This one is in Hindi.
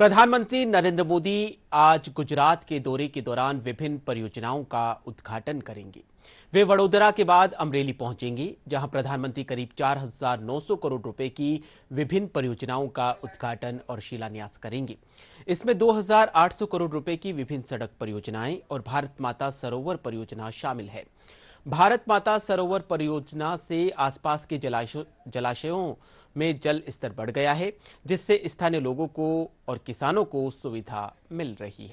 प्रधानमंत्री नरेंद्र मोदी आज गुजरात के दौरे के दौरान विभिन्न परियोजनाओं का उद्घाटन करेंगे वे वडोदरा के बाद अमरेली पहुंचेंगे जहां प्रधानमंत्री करीब 4,900 करोड़ रुपए की विभिन्न परियोजनाओं का उद्घाटन और शिलान्यास करेंगे इसमें 2,800 करोड़ रुपए की विभिन्न सड़क परियोजनाएं और भारत माता सरोवर परियोजना शामिल है भारत माता सरोवर परियोजना से आसपास के जलाशयों में जल स्तर बढ़ गया है जिससे स्थानीय लोगों को और किसानों को सुविधा मिल रही है